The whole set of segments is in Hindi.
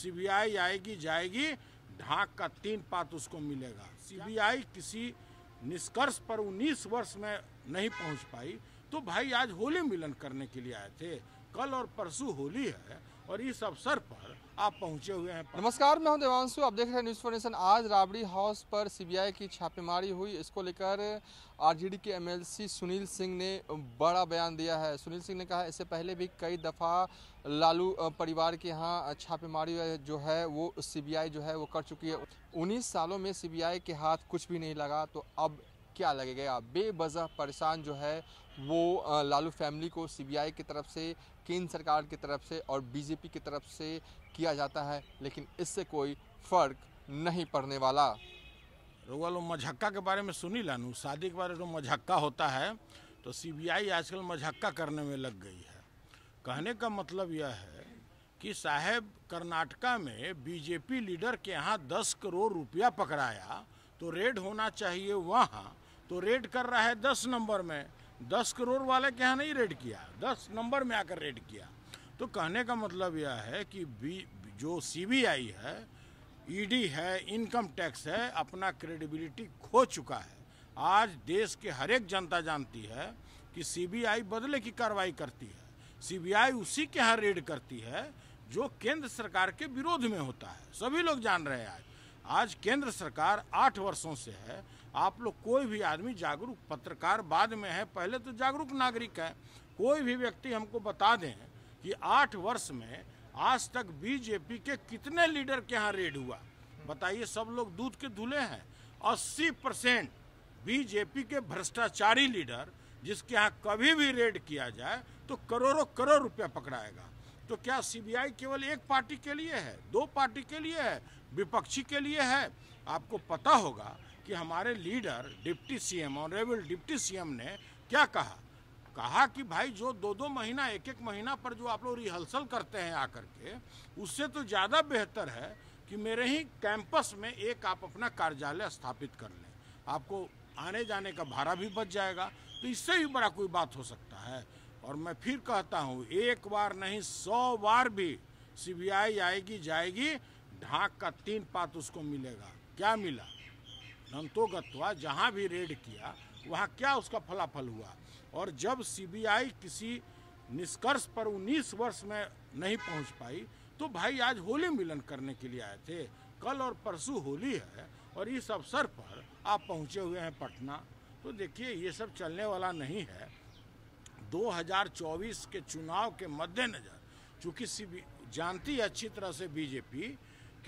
सीबीआई आएगी जाएगी ढाक का तीन पात उसको मिलेगा सीबीआई किसी निष्कर्ष पर 19 वर्ष में नहीं पहुंच पाई तो भाई आज होली मिलन करने के लिए आए थे कल और परसों होली है और इस अवसर पर आप पहुंचे हुए हैं नमस्कार मैं हूं देवांशु आप देख रहे हैं न्यूज़ फोर आज राबड़ी हाउस पर सीबीआई की छापेमारी हुई इसको लेकर आरजेडी के एमएलसी सुनील सिंह ने बड़ा बयान दिया है सुनील सिंह ने कहा इससे पहले भी कई दफ़ा लालू परिवार के यहाँ छापेमारी जो है वो सीबीआई जो है वो कर चुकी है उन्नीस सालों में सीबीआई के हाथ कुछ भी नहीं लगा तो अब क्या लगेगा बेवजह परेशान जो है वो लालू फैमिली को सीबीआई की तरफ से केंद्र सरकार की तरफ से और बीजेपी की तरफ से किया जाता है लेकिन इससे कोई फर्क नहीं पड़ने वाला रोगा लो मझक्का के बारे में सुनी लानू शादी के बारे में जो मझक्का होता है तो सीबीआई आजकल मझक्का करने में लग गई है कहने का मतलब यह है कि साहेब कर्नाटका में बीजेपी लीडर के यहाँ दस करोड़ रुपया पकड़ाया तो रेड होना चाहिए वहाँ तो रेड कर रहा है दस नंबर में दस करोड़ वाले के यहाँ नहीं रेड किया दस नंबर में आकर रेड किया तो कहने का मतलब यह है कि बी जो सीबीआई है ईडी e है इनकम टैक्स है अपना क्रेडिबिलिटी खो चुका है आज देश के हर एक जनता जानती है कि सीबीआई बदले की कार्रवाई करती है सीबीआई उसी के यहाँ रेड करती है जो केंद्र सरकार के विरोध में होता है सभी लोग जान रहे हैं आज आज केंद्र सरकार आठ वर्षों से है आप लोग कोई भी आदमी जागरूक पत्रकार बाद में है पहले तो जागरूक नागरिक है कोई भी व्यक्ति हमको बता दें कि आठ वर्ष में आज तक बीजेपी के कितने लीडर के यहाँ रेड हुआ बताइए सब लोग दूध के धुले हैं अस्सी परसेंट बीजेपी के भ्रष्टाचारी लीडर जिसके यहाँ कभी भी रेड किया जाए तो करोड़ों करोड़ रुपया पकड़ाएगा तो क्या सीबीआई केवल एक पार्टी के लिए है दो पार्टी के लिए है विपक्षी के लिए है आपको पता होगा कि हमारे leader deputy CM honourable deputy CM ने क्या कहा कहा कि भाई जो दो दो महीना एक एक महीना पर जो आप लोग रिहर्सल करते हैं आकर के उससे तो ज़्यादा बेहतर है कि मेरे ही कैंपस में एक आप अपना कार्यालय स्थापित कर लें आपको आने जाने का भाड़ा भी बच जाएगा तो इससे भी बड़ा कोई बात हो सकता है और मैं फिर कहता हूँ एक बार नहीं सौ बार भी सीबीआई आएगी जाएगी ढाक का तीन पात उसको मिलेगा क्या मिला नंतो गत्वा जहाँ भी रेड किया वहाँ क्या उसका फलाफल हुआ और जब सीबीआई किसी निष्कर्ष पर उन्नीस वर्ष में नहीं पहुँच पाई तो भाई आज होली मिलन करने के लिए आए थे कल और परसों होली है और इस अवसर पर आप पहुँचे हुए हैं पटना तो देखिए ये सब चलने वाला नहीं है 2024 के चुनाव के मद्देनज़र चूंकि जानती है अच्छी तरह से बीजेपी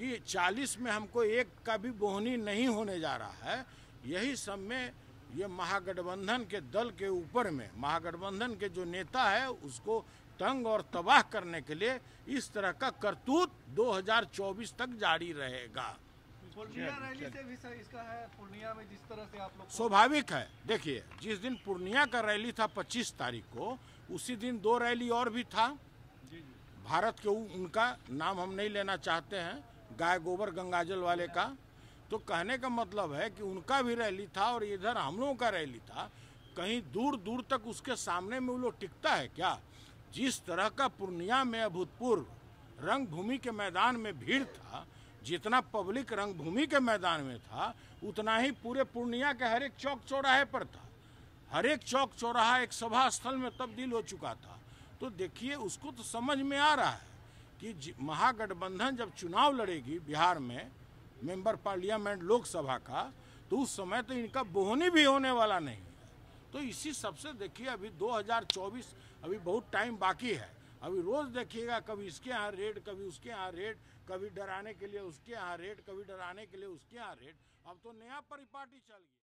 कि 40 में हमको एक का भी बोहनी नहीं होने जा रहा है यही सब में ये महागठबंधन के दल के ऊपर में महागठबंधन के जो नेता है उसको तंग और तबाह करने के लिए इस तरह का करतूत 2024 तक जारी रहेगा स्वाभाविक है देखिए जिस दिन पूर्णिया का रैली था 25 तारीख को उसी दिन दो रैली और भी था भारत के उनका नाम हम नहीं लेना चाहते हैं गाय गोबर गंगाजल वाले का तो कहने का मतलब है कि उनका भी रैली था और इधर हम लोगों का रैली था कहीं दूर दूर तक उसके सामने में वो लोग टिकता है क्या जिस तरह का पूर्णिया में अभूतपूर्व रंगभूमि के मैदान में भीड़ था जितना पब्लिक रंगभूमि के मैदान में था उतना ही पूरे पूर्णिया के हर एक चौक चौराहे पर था हर एक चौक चौराहा एक सभा स्थल में तब्दील हो चुका था तो देखिए उसको तो समझ में आ रहा है कि महागठबंधन जब चुनाव लड़ेगी बिहार में मेंबर पार्लियामेंट लोकसभा का तो उस समय तो इनका बोहनी भी होने वाला नहीं तो इसी सबसे देखिए अभी 2024 अभी बहुत टाइम बाकी है अभी रोज़ देखिएगा कभी इसके यहाँ रेड कभी उसके यहाँ रेड कभी डराने के लिए उसके यहाँ रेड कभी डराने के लिए उसके यहाँ रेड अब तो नया परिपाटी चल गया